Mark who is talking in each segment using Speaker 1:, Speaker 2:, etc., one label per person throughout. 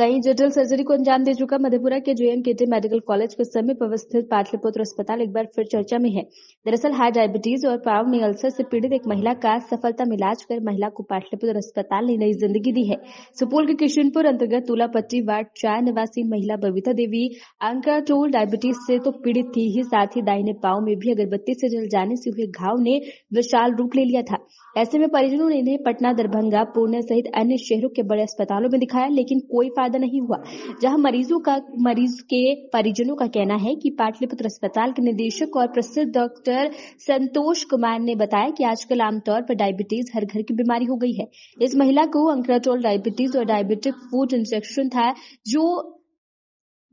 Speaker 1: कई जटिल सर्जरी को अंजाम दे चुका मधेपुरा के के मेडिकल कॉलेज के समीप अवस्थित पाटलिपुत्र अस्पताल एक बार फिर चर्चा में है दरअसल हाई डायबिटीज और पाव में अल्सर से पीड़ित एक महिला का सफलता में इलाज कर महिला को पाटलिपुत्र अस्पताल ने नई जिंदगी दी है सुपौल के किशनपुर अंतर्गत तुलापट्टी वार्ड चार निवासी महिला बबीता देवी अंका टोल डायबिटीज से तो पीड़ित थी ही साथ ही दाहिने पाव में भी अगरबत्ती से जल जाने से हुए घाव ने विशाल रूप ले लिया था ऐसे में परिजनों ने इन्हें पटना दरभंगा पुणे सहित अन्य शहरों के बड़े अस्पतालों में दिखाया लेकिन कोई फायदा फायदा नहीं हुआ जहां मरीजों का मरीज के परिजनों का कहना है कि पाटलिपुत्र अस्पताल के निदेशक और प्रसिद्ध डॉक्टर संतोष कुमार ने बताया कि आजकल आमतौर पर डायबिटीज हर घर की बीमारी हो गई है इस महिला को अंक्राटोल डायबिटीज और डायबिटिक फूड इंफेक्शन था जो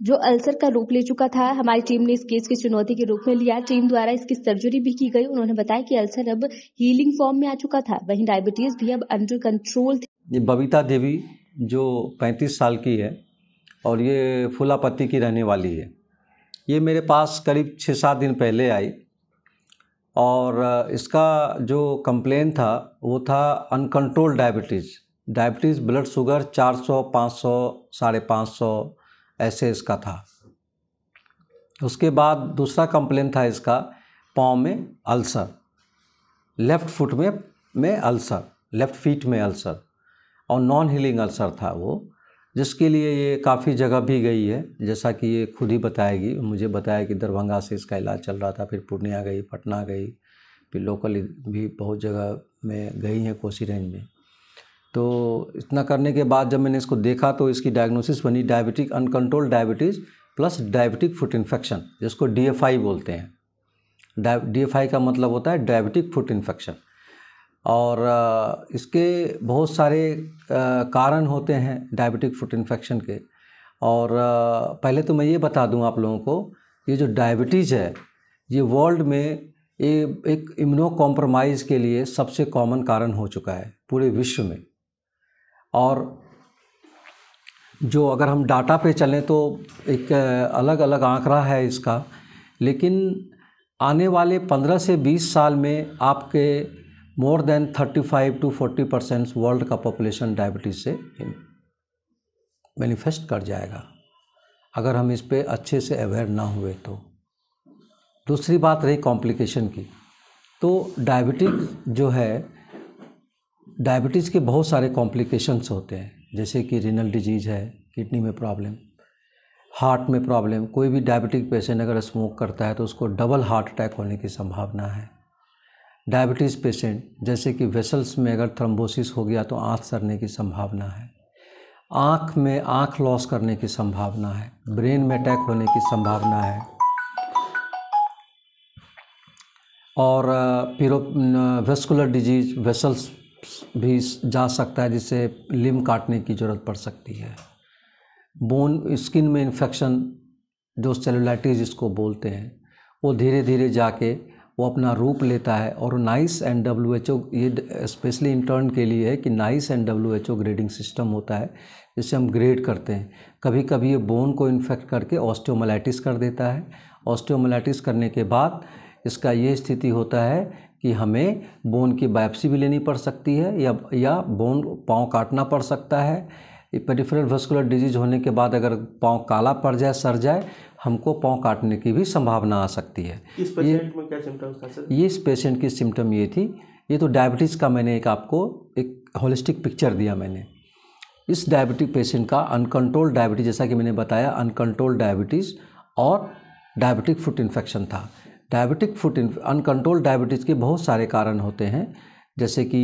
Speaker 1: जो अल्सर का रूप ले चुका था हमारी टीम ने इस केस की चुनौती के रूप में लिया टीम द्वारा इसकी सर्जरी भी की गई उन्होंने बताया कि अल्सर अब हीलिंग फॉर्म में आ चुका था वहीं डायबिटीज भी अब अंडर कंट्रोल
Speaker 2: थी बबीता देवी जो 35 साल की है और ये फूलापत्ती की रहने वाली है ये मेरे पास करीब छः सात दिन पहले आई और इसका जो कंप्लेन था वो था uncontrol diabetes diabetes blood sugar 400, 500, साढ़े पाँच ऐसे इसका था उसके बाद दूसरा कंप्लेन था इसका पाँव में अल्सर लेफ़्ट फुट में में अल्सर लेफ़्ट फीट में अल्सर और नॉन हीलिंग अल्सर था वो जिसके लिए ये काफ़ी जगह भी गई है जैसा कि ये खुद ही बताएगी मुझे बताया कि दरभंगा से इसका इलाज चल रहा था फिर पूर्णिया गई पटना गई फिर लोकल भी बहुत जगह में गई हैं कोसी रेंज में तो इतना करने के बाद जब मैंने इसको देखा तो इसकी डायग्नोसिस बनी diabetic uncontrol diabetes plus diabetic foot infection जिसको डी बोलते हैं डी का मतलब होता है डायबिटिक फुट इन्फेक्शन और इसके बहुत सारे कारण होते हैं डायबिटिक फुट इन्फेक्शन के और पहले तो मैं ये बता दूं आप लोगों को ये जो डायबिटीज़ है ये वर्ल्ड में ये एक इम्यूनो कॉम्प्रोमाइज़ के लिए सबसे कॉमन कारण हो चुका है पूरे विश्व में और जो अगर हम डाटा पे चलें तो एक अलग अलग आंकड़ा है इसका लेकिन आने वाले 15 से 20 साल में आपके more than 35 to 40 percent world का पॉपुलेशन डायबिटीज़ से मैनिफेस्ट कर जाएगा अगर हम इस पर अच्छे से अवेयर ना हुए तो दूसरी बात रही कॉम्प्लिकेशन की तो डायबिटिक जो है डायबिटीज़ के बहुत सारे कॉम्प्लिकेशंस होते हैं जैसे कि रिनल डिजीज़ है किडनी में प्रॉब्लम हार्ट में प्रॉब्लम कोई भी डायबिटिक पेशेंट अगर स्मोक करता है तो उसको डबल हार्ट अटैक होने की संभावना है डायबिटीज़ पेशेंट जैसे कि वेसल्स में अगर थ्रम्बोसिस हो गया तो आँख सरने की संभावना है आँख में आँख लॉस करने की संभावना है ब्रेन में अटैक होने की संभावना है और पीरो वेस्कुलर डिजीज वेसल्स भी जा सकता है जिससे लिम काटने की ज़रूरत पड़ सकती है बोन स्किन में इन्फेक्शन जो सेलुलाइटिस जिसको बोलते हैं वो धीरे धीरे जाके वो अपना रूप लेता है और NICE and W H O ये स्पेशली इंटर्न के लिए है कि NICE and W H O grading system होता है जिससे हम ग्रेड करते हैं कभी कभी ये बोन को इन्फेक्ट करके ऑस्टियोमलाइटिस कर देता है ऑस्टियोमलाइटिस करने के बाद इसका ये स्थिति होता है कि हमें बोन की बायोप्सी भी लेनी पड़ सकती है या या बोन पाँव काटना पड़ सकता है पेरिफेरल वेस्कुलर डिजीज होने के बाद अगर पाँव काला पड़ जाए सर जाए हमको पाँव काटने की भी संभावना आ सकती है इस पेशेंट में क्या सिम्टम्स ये इस पेशेंट की सिम्टम ये थी ये तो डायबिटीज़ का मैंने एक आपको एक होलिस्टिक पिक्चर दिया मैंने इस डायबिटिक पेशेंट का अनकंट्रोल्ड डायबिटीज़ जैसा कि मैंने बताया अनकंट्रोल्ड डायबिटीज़ और डायबिटिक फुट इन्फेक्शन था डायबिटिक फुट अनकंट्रोल्ड डायबिटीज़ के बहुत सारे कारण होते हैं जैसे कि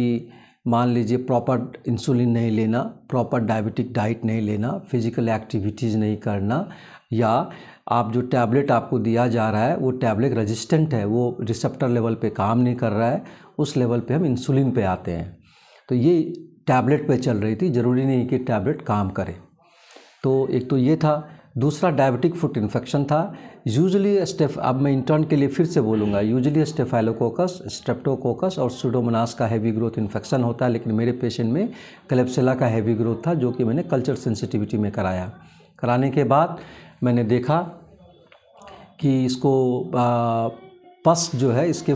Speaker 2: मान लीजिए प्रॉपर इंसुलिन नहीं लेना प्रॉपर डायबिटिक डाइट नहीं लेना फिजिकल एक्टिविटीज़ नहीं करना या आप जो टैबलेट आपको दिया जा रहा है वो टैबलेट रेजिस्टेंट है वो रिसेप्टर लेवल पे काम नहीं कर रहा है उस लेवल पे हम इंसुलिन पे आते हैं तो ये टैबलेट पे चल रही थी ज़रूरी नहीं कि टैबलेट काम करे तो एक तो ये था दूसरा डायबिटिक फुट इन्फेक्शन था यूजली स्टेफ अब मैं इंटर्न के लिए फिर से बोलूँगा यूजली स्टेफाइलोकोकस स्ट्रेप्टोकोकस और सुडोमोनास का हैवी ग्रोथ इन्फेक्शन होता है लेकिन मेरे पेशेंट में कलेप्सिला का हैवी ग्रोथ था जो कि मैंने कल्चर सेंसिटिविटी में कराया कराने के बाद मैंने देखा कि इसको पस जो है इसके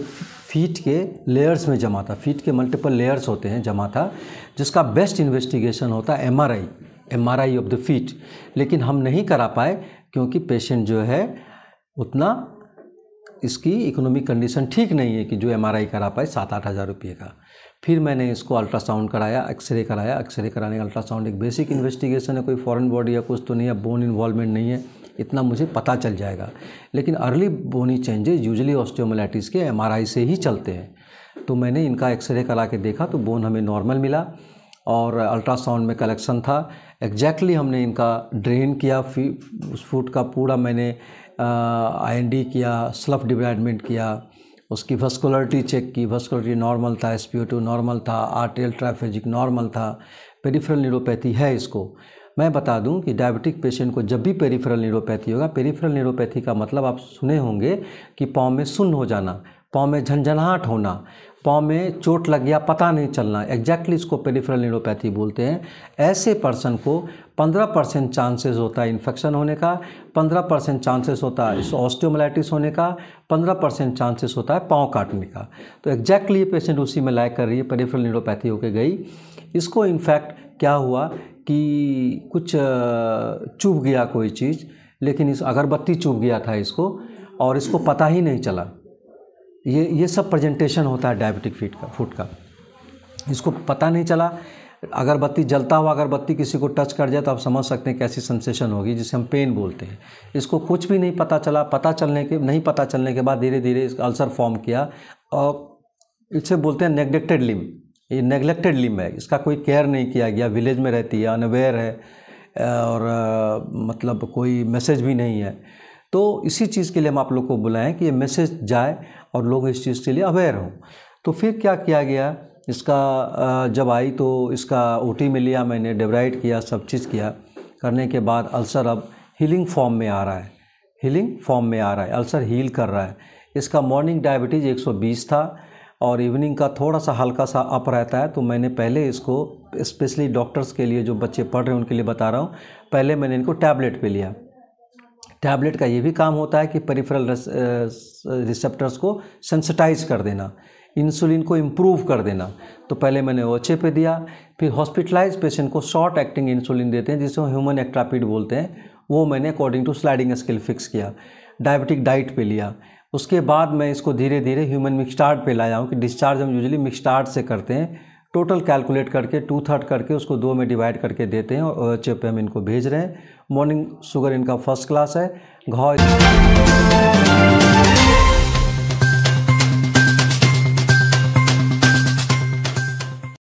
Speaker 2: फीट के लेयर्स में जमा था फीट के मल्टीपल लेयर्स होते हैं जमा था जिसका बेस्ट इन्वेस्टिगेशन होता है M R I M R I of the feet लेकिन हम नहीं करा पाए क्योंकि पेशेंट जो है उतना इसकी इकोनॉमिक कंडीशन ठीक नहीं है कि जो एम आर आई करा पाए सात आठ हज़ार रुपये का फिर मैंने इसको अल्ट्रासाउंड कराया एक्सरे कराया एक्सरे कराने का अल्ट्रासाउंड एक बेसिक इन्वेस्टिगेशन है कोई फॉरेन बॉडी या कुछ तो नहीं है बोन इन्वॉल्वमेंट नहीं है इतना मुझे पता चल जाएगा लेकिन early bony changes usually osteomyelitis के एम से ही चलते हैं तो मैंने इनका एक्सरे करा के देखा तो बोन हमें नॉर्मल मिला और अल्ट्रासाउंड में कलेक्शन था एग्जैक्टली exactly हमने इनका ड्रेन किया फी उस फूट का पूरा मैंने आई किया स्लफ डिब्राइडमेंट किया उसकी वस्कुलरिटी चेक की वस्कुलरिटी नॉर्मल था एस नॉर्मल था आर्टेल ट्राफेजिक नॉर्मल था पेरीफ्रल न्यूरोपैथी है इसको मैं बता दूं कि डायबिटिक पेशेंट को जब भी पेरीफ्रल न्यूरोपैथी होगा पेरीफ्रल न्यूरोपैथी का मतलब आप सुने होंगे कि पाँव में सुन्न हो जाना पाँव में झंझनाहट होना पाँव में चोट लग गया पता नहीं चलना एग्जैक्टली exactly इसको पेरीफ्रल न्यूरोपैथी बोलते हैं ऐसे पर्सन को पंद्रह परसेंट चांसेस होता है इन्फेक्शन होने का पंद्रह परसेंट चांसेस होता है इस ऑस्टियोमलाइटिस होने का पंद्रह परसेंट चांसेस होता है पाँव काटने का तो एग्जैक्टली ये पेशेंट उसी में लाइक कर रही है पेरिफेरल न्यूरोपैथी होकर गई इसको इनफैक्ट क्या हुआ कि कुछ चुभ गया कोई चीज़ लेकिन इस अगरबत्ती चुभ गया था इसको और इसको पता ही नहीं चला ये ये सब प्रेजेंटेशन होता है डायबिटिक फीट का फूड का इसको पता नहीं चला अगरबत्ती जलता हुआ अगरबत्ती किसी को टच कर जाए तो आप समझ सकते हैं कैसी सेंसेशन होगी जिसे हम पेन बोलते हैं इसको कुछ भी नहीं पता चला पता चलने के नहीं पता चलने के बाद धीरे धीरे इसका अल्सर फॉर्म किया और इसे बोलते हैं नेग्लेक्टेड लिम ये नेग्लेक्टेड लिम है इसका कोई केयर नहीं किया गया विलेज में रहती है अनवेयर है और मतलब कोई मैसेज भी नहीं है तो इसी चीज़ के लिए हम आप लोग को बुलाएं कि ये मैसेज जाए और लोग इस चीज़ के लिए अवेयर हों तो फिर क्या किया गया इसका जब आई तो इसका ओ में लिया मैंने डेवराइड किया सब चीज़ किया करने के बाद अल्सर अब हीलिंग फॉर्म में आ रहा है हीलिंग फॉर्म में आ रहा है अल्सर हील कर रहा है इसका मॉर्निंग डायबिटीज़ 120 था और इवनिंग का थोड़ा सा हल्का सा अप रहता है तो मैंने पहले इसको स्पेशली डॉक्टर्स के लिए जो बच्चे पढ़ रहे हैं उनके लिए बता रहा हूँ पहले मैंने इनको टैबलेट पर लिया टैबलेट का ये भी काम होता है कि पेरीफ्रल रिसेप्टर्स को सेंसिटाइज कर देना इंसुलिन को इम्प्रूव कर देना तो पहले मैंने ओचे पे दिया फिर हॉस्पिटलाइज पेशेंट को शॉर्ट एक्टिंग इंसुलिन देते हैं जिसे ह्यूमन एक्ट्रापिड बोलते हैं वो मैंने according to sliding scale fix किया डायबिटिक डाइट पे लिया उसके बाद मैं इसको धीरे धीरे ह्यूमन मिक्सटार्ट पे लाया हूँ कि डिस्चार्ज हम यूजली मिक्सटार्ट से करते हैं टोटल कैलकुलेट करके टू थर्ड करके उसको दो में डिवाइड करके देते हैं और ओ पे हम इनको भेज रहे हैं मॉर्निंग शुगर इनका फर्स्ट क्लास है घाव